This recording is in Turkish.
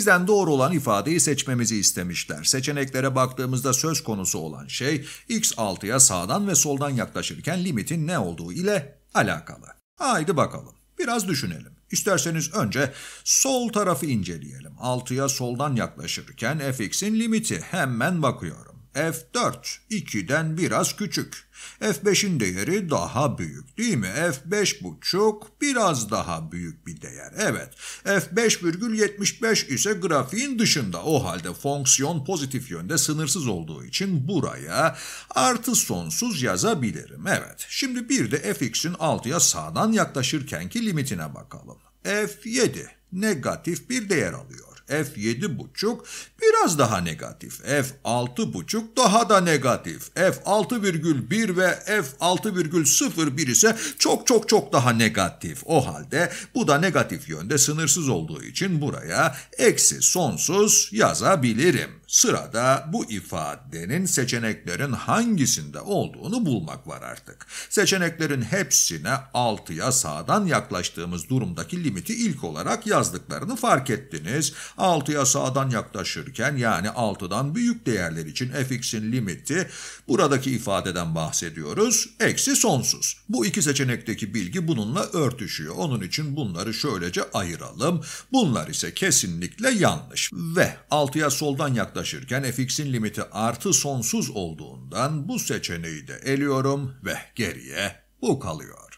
Bizden doğru olan ifadeyi seçmemizi istemişler. Seçeneklere baktığımızda söz konusu olan şey x6'ya sağdan ve soldan yaklaşırken limitin ne olduğu ile alakalı. Haydi bakalım. Biraz düşünelim. İsterseniz önce sol tarafı inceleyelim. 6'ya soldan yaklaşırken fx'in limiti. Hemen bakıyorum. F4 2'den biraz küçük. F5'in değeri daha büyük değil mi? F5 buçuk biraz daha büyük bir değer. Evet F5,75 ise grafiğin dışında. O halde fonksiyon pozitif yönde sınırsız olduğu için buraya artı sonsuz yazabilirim. Evet şimdi bir de fx'in 6'ya sağdan yaklaşırkenki limitine bakalım. F7 negatif bir değer alıyor. F7.5 biraz daha negatif. F6.5 daha da negatif. F6,1 ve F6,01 ise çok çok çok daha negatif. O halde bu da negatif yönde sınırsız olduğu için buraya eksi sonsuz yazabilirim. Sırada bu ifadenin seçeneklerin hangisinde olduğunu bulmak var artık. Seçeneklerin hepsine 6'ya sağdan yaklaştığımız durumdaki limiti ilk olarak yazdıklarını fark ettiniz. 6'ya sağdan yaklaşırken değerinden yani 6'dan büyük değerler için fx'in limiti buradaki ifadeden bahsediyoruz. Eksi sonsuz. Bu iki seçenekteki bilgi bununla örtüşüyor. Onun için bunları şöylece ayıralım. Bunlar ise kesinlikle yanlış. Ve 6'ya soldan yaklaşırken fx'in limiti artı sonsuz olduğundan bu seçeneği de eliyorum ve geriye bu kalıyor.